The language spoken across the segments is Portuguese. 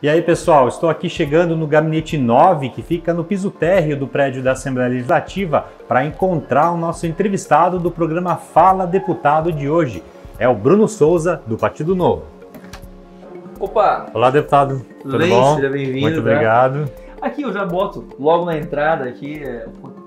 E aí, pessoal, estou aqui chegando no gabinete 9, que fica no piso térreo do prédio da Assembleia Legislativa, para encontrar o nosso entrevistado do programa Fala Deputado de hoje. É o Bruno Souza, do Partido Novo. Opa! Olá, deputado. Tudo, bom? Seja bem-vindo. Muito né? obrigado. Aqui eu já boto logo na entrada aqui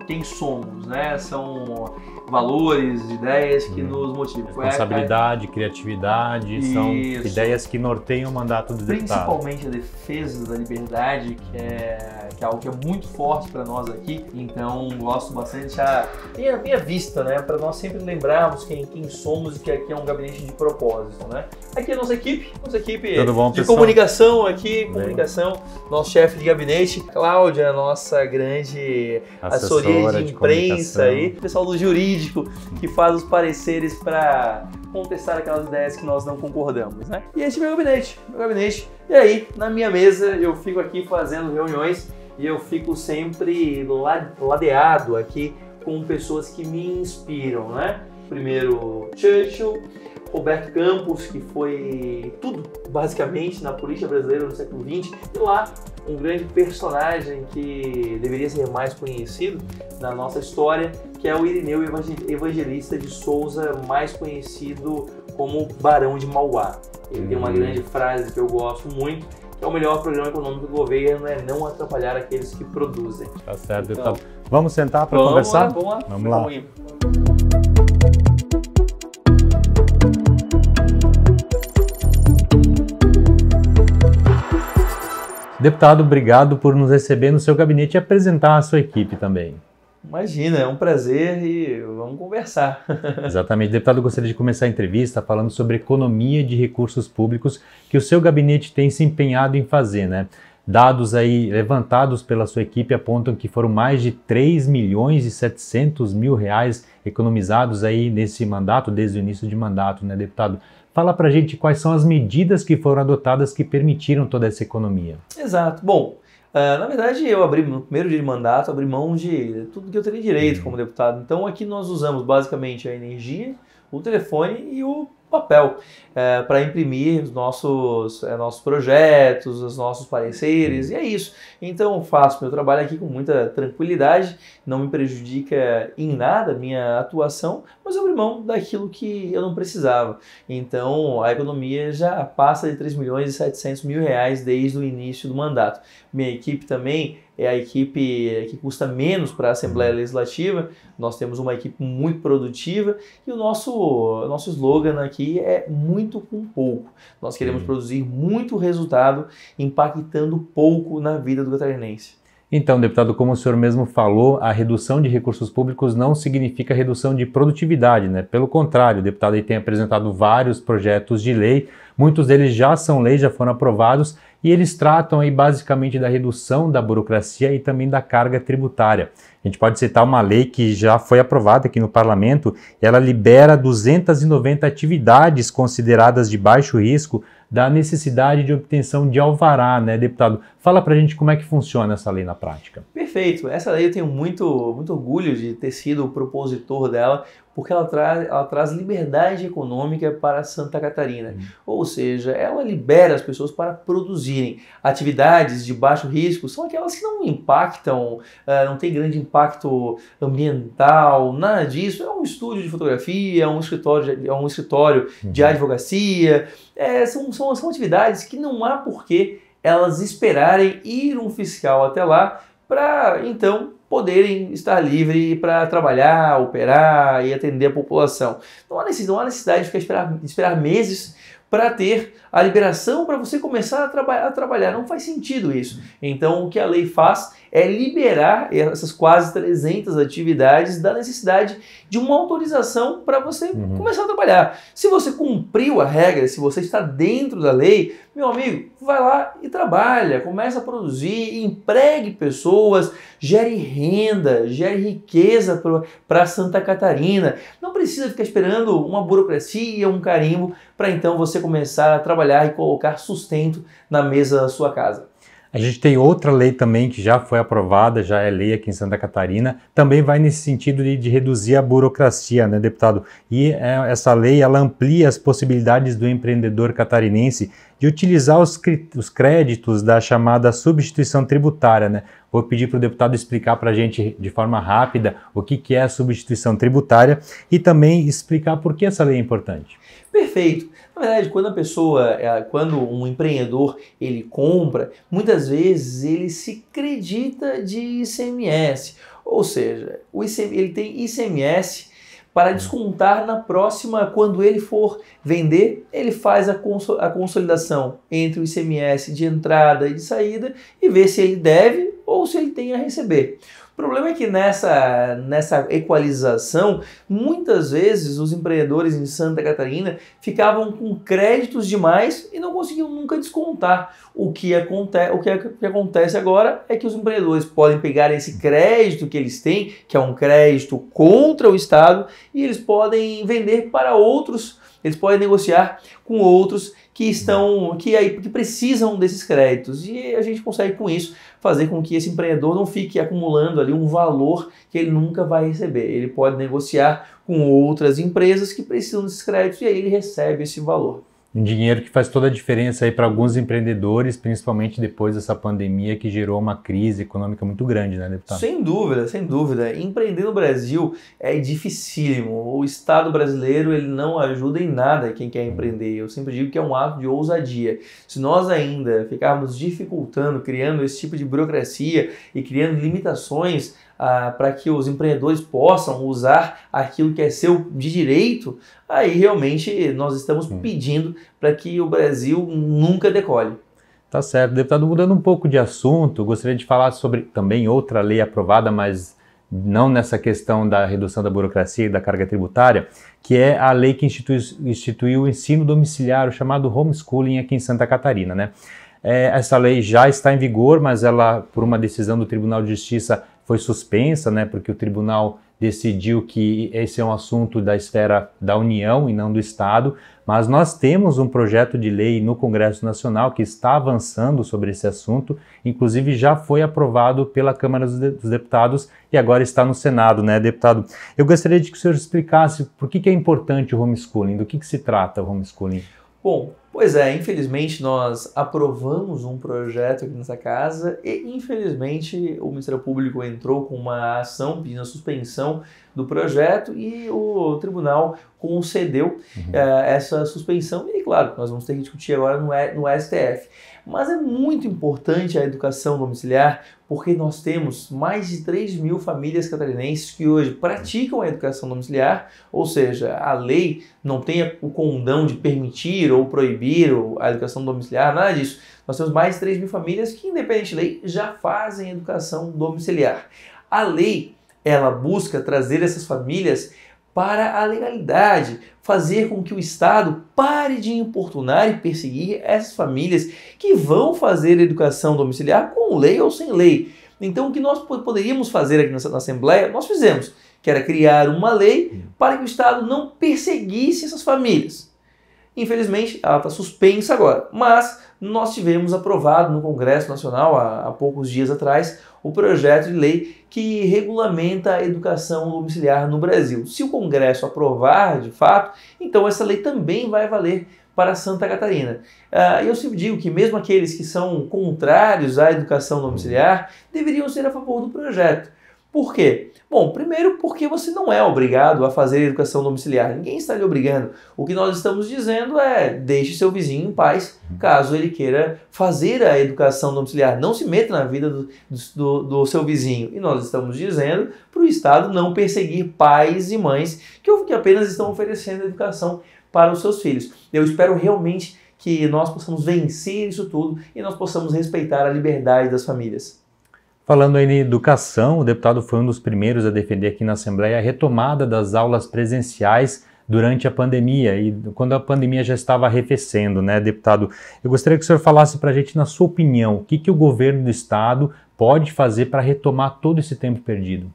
quem é, somos, né? São valores, ideias que nos motivam. Responsabilidade, a... criatividade, Isso. são ideias que norteiam o mandato do deputado. Principalmente a defesa da liberdade, que é, que é algo que é muito forte para nós aqui, então gosto bastante a ter minha vista, né, para nós sempre lembrarmos quem, quem somos e que aqui é um gabinete de propósito, né. Aqui é a nossa equipe, nossa equipe bom, de pessoal? comunicação aqui, Bem. comunicação, nosso chefe de gabinete, Cláudia, nossa grande assessoria de imprensa aí, pessoal do jurídico, jurídico que faz os pareceres para contestar aquelas ideias que nós não concordamos, né? E esse é meu gabinete, meu gabinete. E aí, na minha mesa, eu fico aqui fazendo reuniões e eu fico sempre ladeado aqui com pessoas que me inspiram, né? Primeiro Churchill, Roberto Campos, que foi tudo, basicamente, na política brasileira no século XX, e lá um grande personagem que deveria ser mais conhecido na nossa história, que é o Irineu Evangelista de Souza, mais conhecido como Barão de Mauá. Ele hum. tem uma hum. grande frase que eu gosto muito, que é o melhor programa econômico do governo é não atrapalhar aqueles que produzem. Tá certo, então, então vamos sentar para conversar? Lá, vamos lá. Vamos lá. Deputado, obrigado por nos receber no seu gabinete e apresentar a sua equipe também. Imagina, é um prazer e vamos conversar. Exatamente. Deputado, gostaria de começar a entrevista falando sobre economia de recursos públicos que o seu gabinete tem se empenhado em fazer, né? Dados aí levantados pela sua equipe apontam que foram mais de 3 milhões e 700 mil reais economizados aí nesse mandato, desde o início de mandato, né, deputado? Fala a gente quais são as medidas que foram adotadas que permitiram toda essa economia. Exato. Bom, uh, na verdade eu abri, no primeiro dia de mandato, abri mão de tudo que eu teria direito uhum. como deputado. Então aqui nós usamos basicamente a energia, o telefone e o papel é, para imprimir os nossos, é, nossos projetos, os nossos pareceres, e é isso. Então faço meu trabalho aqui com muita tranquilidade, não me prejudica em nada a minha atuação, mas abri mão daquilo que eu não precisava. Então a economia já passa de 3 milhões e 700 mil reais desde o início do mandato. Minha equipe também é a equipe que custa menos para a Assembleia uhum. Legislativa. Nós temos uma equipe muito produtiva e o nosso, nosso slogan aqui é muito com pouco. Nós queremos uhum. produzir muito resultado impactando pouco na vida do catarinense. Então, deputado, como o senhor mesmo falou, a redução de recursos públicos não significa redução de produtividade, né? Pelo contrário, o deputado aí tem apresentado vários projetos de lei, muitos deles já são leis, já foram aprovados, e eles tratam aí basicamente da redução da burocracia e também da carga tributária. A gente pode citar uma lei que já foi aprovada aqui no parlamento, ela libera 290 atividades consideradas de baixo risco da necessidade de obtenção de alvará, né, deputado? Fala para a gente como é que funciona essa lei na prática. Perfeito. Essa lei eu tenho muito, muito orgulho de ter sido o propositor dela porque ela traz, ela traz liberdade econômica para Santa Catarina. Uhum. Ou seja, ela libera as pessoas para produzirem. Atividades de baixo risco são aquelas que não impactam, eh, não tem grande impacto ambiental, nada disso. É um estúdio de fotografia, é um escritório de, é um escritório uhum. de advocacia. É, são, são, são atividades que não há porquê elas esperarem ir um fiscal até lá para então poderem estar livre para trabalhar, operar e atender a população. Não há necessidade, não há necessidade de ficar esperar, esperar meses para ter a liberação para você começar a, traba a trabalhar. Não faz sentido isso. Então, o que a lei faz é liberar essas quase 300 atividades da necessidade de uma autorização para você uhum. começar a trabalhar. Se você cumpriu a regra, se você está dentro da lei, meu amigo, vai lá e trabalha, começa a produzir, empregue pessoas, gere renda, gere riqueza para Santa Catarina. Não precisa ficar esperando uma burocracia, um carimbo, para então você começar a trabalhar e colocar sustento na mesa da sua casa. A gente tem outra lei também que já foi aprovada, já é lei aqui em Santa Catarina, também vai nesse sentido de, de reduzir a burocracia, né, deputado? E é, essa lei ela amplia as possibilidades do empreendedor catarinense de utilizar os, os créditos da chamada substituição tributária. Né? Vou pedir para o deputado explicar para a gente de forma rápida o que, que é a substituição tributária e também explicar por que essa lei é importante. Perfeito. Na verdade, quando a pessoa, é, quando um empreendedor ele compra, muitas vezes ele se credita de ICMS, ou seja, o ele tem ICMS para descontar na próxima, quando ele for vender, ele faz a, cons a consolidação entre o ICMS de entrada e de saída e vê se ele deve ou se ele tem a receber. O problema é que nessa, nessa equalização, muitas vezes os empreendedores em Santa Catarina ficavam com créditos demais e não conseguiam nunca descontar. O que, aconte o que, o que acontece agora é que os empreendedores podem pegar esse crédito que eles têm, que é um crédito contra o Estado, e eles podem vender para outros, eles podem negociar com outros que estão que, aí, que precisam desses créditos. E a gente consegue com isso fazer com que esse empreendedor não fique acumulando ali um valor que ele nunca vai receber. Ele pode negociar com outras empresas que precisam desses créditos e aí ele recebe esse valor um dinheiro que faz toda a diferença aí para alguns empreendedores, principalmente depois dessa pandemia que gerou uma crise econômica muito grande, né, deputado? Sem dúvida, sem dúvida. Empreender no Brasil é dificílimo. O Estado brasileiro ele não ajuda em nada quem quer uhum. empreender. Eu sempre digo que é um ato de ousadia. Se nós ainda ficarmos dificultando, criando esse tipo de burocracia e criando limitações ah, para que os empreendedores possam usar aquilo que é seu de direito, aí realmente nós estamos hum. pedindo para que o Brasil nunca decolhe. Tá certo. Deputado, mudando um pouco de assunto, gostaria de falar sobre também outra lei aprovada, mas não nessa questão da redução da burocracia e da carga tributária, que é a lei que instituiu o ensino domiciliar, o chamado homeschooling aqui em Santa Catarina, né? É, essa lei já está em vigor, mas ela, por uma decisão do Tribunal de Justiça, foi suspensa, né, porque o tribunal decidiu que esse é um assunto da esfera da União e não do Estado, mas nós temos um projeto de lei no Congresso Nacional que está avançando sobre esse assunto, inclusive já foi aprovado pela Câmara dos Deputados e agora está no Senado, né, deputado? Eu gostaria de que o senhor explicasse por que, é importante o homeschooling, do que, que se trata o homeschooling. Bom, Pois é, infelizmente nós aprovamos um projeto aqui nessa casa e infelizmente o Ministério Público entrou com uma ação pedindo a suspensão do projeto e o tribunal concedeu uhum. Eh, essa suspensão. E claro, nós vamos ter que discutir agora no, é, no STF. Mas é muito importante a educação domiciliar porque nós temos mais de 3 mil famílias catarinenses que hoje praticam a educação domiciliar, ou seja, a lei não tem o condão de permitir ou proibir proibir a educação domiciliar, nada disso. Nós temos mais de 3 mil famílias que, independente da lei, já fazem educação domiciliar. A lei, ela busca trazer essas famílias para a legalidade, fazer com que o Estado pare de importunar e perseguir essas famílias que vão fazer educação domiciliar com lei ou sem lei. Então, o que nós poderíamos fazer aqui na Assembleia, nós fizemos, que era criar uma lei para que o Estado não perseguisse essas famílias. Infelizmente, ela está suspensa agora, mas nós tivemos aprovado no Congresso Nacional, há, há, poucos dias atrás, o projeto de lei que regulamenta a educação domiciliar no Brasil. Se o Congresso aprovar de fato, então essa lei também vai valer para Santa Catarina. Uh, eu sempre digo que, mesmo aqueles que são contrários à educação domiciliar, deveriam ser a favor do projeto por quê? Bom, primeiro porque você não é obrigado a fazer educação domiciliar, ninguém está lhe obrigando. O que nós estamos dizendo é deixe seu vizinho em paz caso ele queira fazer a educação domiciliar. Não se meta na vida do, do, do seu vizinho. E nós estamos dizendo para o Estado não perseguir pais e mães que, que apenas estão oferecendo educação para os seus filhos. Eu espero realmente que nós possamos vencer isso tudo e nós possamos respeitar a liberdade das famílias. Falando em educação, o deputado foi um dos primeiros a defender aqui na Assembleia a retomada das aulas presenciais durante a pandemia e quando a pandemia já estava arrefecendo, né, deputado? Eu gostaria que o senhor falasse para a gente, na sua opinião, o que, que o governo do estado pode fazer para retomar todo esse tempo perdido?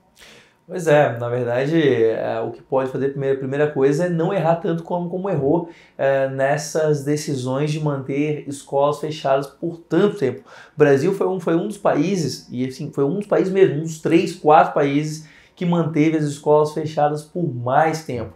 Pois é, na verdade, é, o que pode fazer, a primeira, primeira coisa é não errar tanto como, como errou é, nessas decisões de manter escolas fechadas por tanto tempo. O Brasil foi um, foi um dos países, e assim, foi um dos países mesmo, um dos três, quatro países que manteve as escolas fechadas por mais tempo.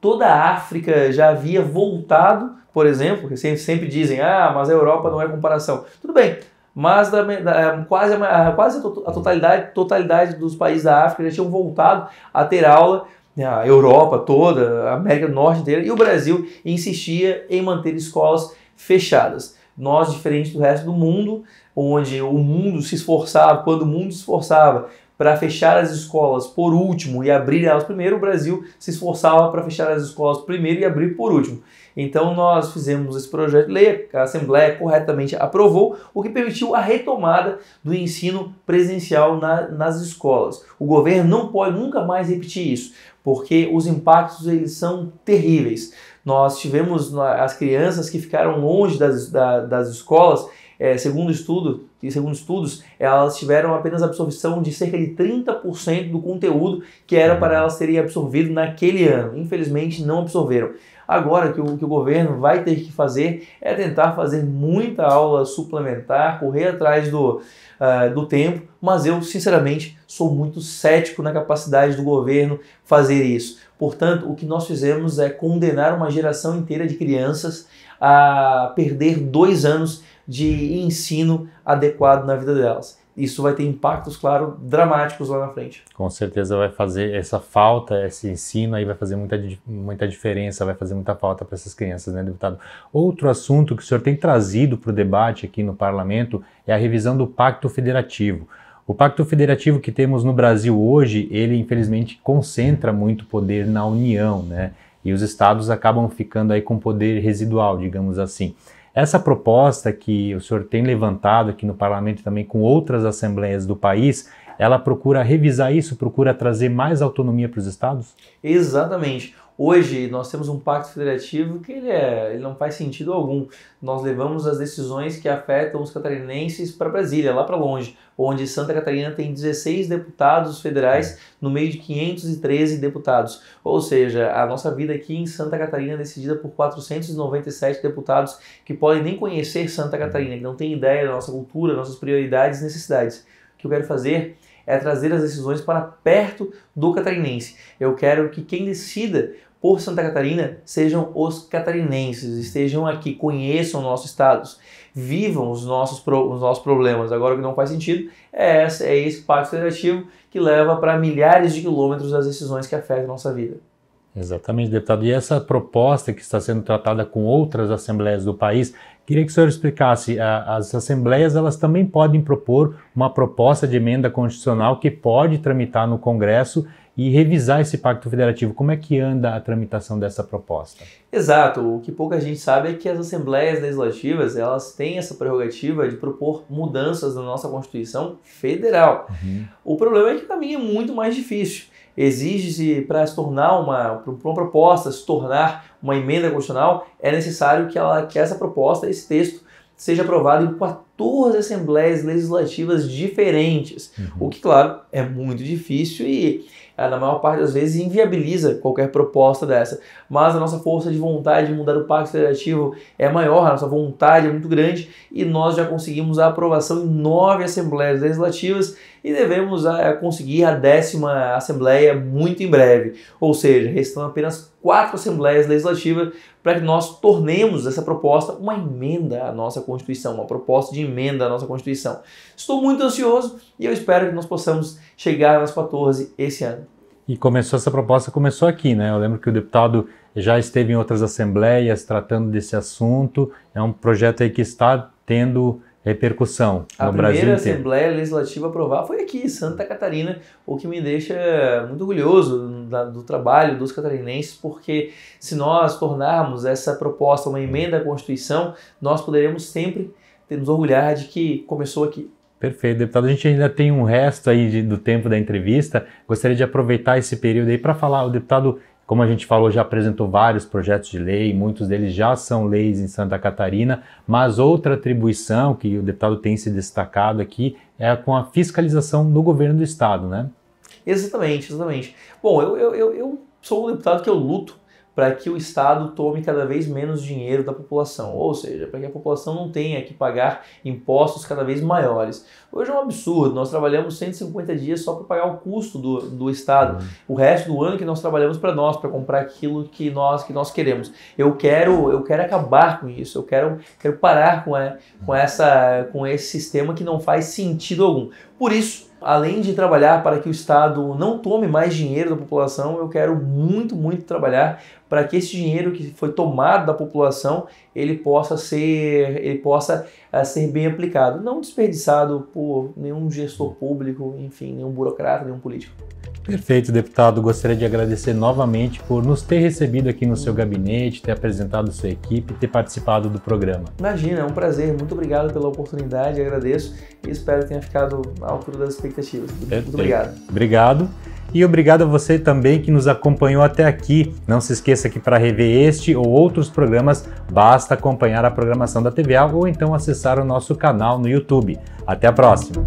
Toda a África já havia voltado, por exemplo, que sempre, sempre dizem, ah, mas a Europa não é comparação. Tudo bem, mas da, da, eh, quase, a, eh, quase a totalidade, totalidade dos países da África já tinham voltado a ter aula, né, a Europa toda, a América do Norte inteira, e o Brasil insistia em manter escolas fechadas. Nós, diferente do resto do mundo, onde o mundo se esforçava, quando o mundo se esforçava para fechar as escolas por último e abrir elas primeiro, o Brasil se esforçava para fechar as escolas primeiro e abrir por último. Então nós fizemos esse projeto de lei, a Assembleia corretamente aprovou, o que permitiu a retomada do ensino presencial na, nas escolas. O governo não pode nunca mais repetir isso, porque os impactos eles são terríveis. Nós tivemos as crianças que ficaram longe das, das escolas, é, segundo estudo, segundo estudos, elas tiveram apenas absorção de cerca de 30% do conteúdo que era para elas terem absorvido naquele ano. Infelizmente, não absorveram. Agora que o que o governo vai ter que fazer é tentar fazer muita aula suplementar, correr atrás do, uh, do tempo, mas eu, sinceramente, sou muito cético na capacidade do governo fazer isso. Portanto, o que nós fizemos é condenar uma geração inteira de crianças a perder dois anos de ensino adequado na vida delas isso vai ter impactos, claro, dramáticos lá na frente. Com certeza vai fazer essa falta, esse ensino aí vai fazer muita, muita diferença, vai fazer muita falta para essas crianças, né, deputado? Outro assunto que o senhor tem trazido para o debate aqui no parlamento é a revisão do Pacto Federativo. O Pacto Federativo que temos no Brasil hoje, ele infelizmente concentra muito poder na União, né? E os estados acabam ficando aí com poder residual, digamos assim. Essa proposta que o senhor tem levantado aqui no parlamento também com outras assembleias do país, ela procura revisar isso, procura trazer mais autonomia para os estados? Exatamente. Hoje nós temos um pacto federativo que ele, é, ele não faz sentido algum. Nós levamos as decisões que afetam os catarinenses para Brasília, lá para longe, onde Santa Catarina tem 16 deputados federais no meio de 513 deputados. Ou seja, a nossa vida aqui em Santa Catarina é decidida por 497 deputados que podem nem conhecer Santa Catarina, que não têm ideia da nossa cultura, nossas prioridades e necessidades. O que eu quero fazer é trazer as decisões para perto do catarinense. Eu quero que quem decida por Santa Catarina sejam os catarinenses, estejam aqui, conheçam nossos estados, vivam os nossos, os nossos problemas. Agora, o que não faz sentido é, é esse pacto federativo que leva para milhares de quilômetros as decisões que afetam nossa vida. Exatamente, deputado. E essa proposta que está sendo tratada com outras assembleias do país, queria que o senhor explicasse. As assembleias elas também podem propor uma proposta de emenda constitucional que pode tramitar no Congresso e revisar esse pacto federativo. Como é que anda a tramitação dessa proposta? Exato. O que pouca gente sabe é que as assembleias legislativas elas têm essa prerrogativa de propor mudanças na nossa Constituição Federal. Uhum. O problema é que o caminho é muito mais difícil. Exige-se para se tornar uma, uma proposta, se tornar uma emenda constitucional, é necessário que, ela, que essa proposta, esse texto, seja aprovado em 14 assembleias legislativas diferentes, uhum. o que, claro, é muito difícil e, ah, na maior parte das vezes, inviabiliza qualquer proposta dessa. Mas a nossa força de vontade de mudar o Pacto Federativo é maior, a nossa vontade é muito grande e nós já conseguimos a aprovação em nove assembleias legislativas e devemos ah, conseguir a décima assembleia muito em breve. Ou seja, restam apenas quatro assembleias legislativas para que nós tornemos essa proposta uma emenda à nossa Constituição, uma proposta de emenda à nossa Constituição. Estou muito ansioso e eu espero que nós possamos chegar às 14 esse ano. E começou essa proposta, começou aqui, né? Eu lembro que o deputado já esteve em outras assembleias tratando desse assunto. É um projeto aí que está tendo repercussão a no Brasil. A primeira Assembleia Legislativa a aprovar foi aqui, Santa Catarina, o que me deixa muito orgulhoso do trabalho dos catarinenses, porque se nós tornarmos essa proposta uma emenda à Constituição, nós poderemos sempre nos orgulhar de que começou aqui. Perfeito, deputado. A gente ainda tem um resto aí de, do tempo da entrevista. Gostaria de aproveitar esse período aí para falar. O deputado, como a gente falou, já apresentou vários projetos de lei, muitos deles já são leis em Santa Catarina, mas outra atribuição que o deputado tem se destacado aqui é com a fiscalização no governo do estado, né? Exatamente, exatamente. Bom, eu, eu, eu, eu sou um deputado que eu luto para que o Estado tome cada vez menos dinheiro da população, ou seja, para que a população não tenha que pagar impostos cada vez maiores. Hoje é um absurdo, nós trabalhamos 150 dias só para pagar o custo do, do Estado, uhum. o resto do ano que nós trabalhamos para nós, para comprar aquilo que nós, que nós queremos. Eu quero eu quero acabar com isso, eu quero, quero parar com, a, é, com, essa, com esse sistema que não faz sentido algum. Por isso, além de trabalhar para que o Estado não tome mais dinheiro da população, eu quero muito, muito trabalhar para que esse dinheiro que foi tomado da população, ele possa ser, ele possa a ser bem aplicado, não desperdiçado por nenhum gestor público, enfim, nenhum burocrata, nenhum político. Perfeito, deputado. Gostaria de agradecer novamente por nos ter recebido aqui no seu gabinete, ter apresentado sua equipe, ter participado do programa. Imagina, é um prazer. Muito obrigado pela oportunidade, agradeço e espero que tenha ficado à altura das expectativas. Perfeito. Muito obrigado. Obrigado e obrigado a você também que nos acompanhou até aqui. Não se esqueça que para rever este ou outros programas, basta acompanhar a programação da TVA ou então acessar o nosso canal no YouTube. Até a próxima!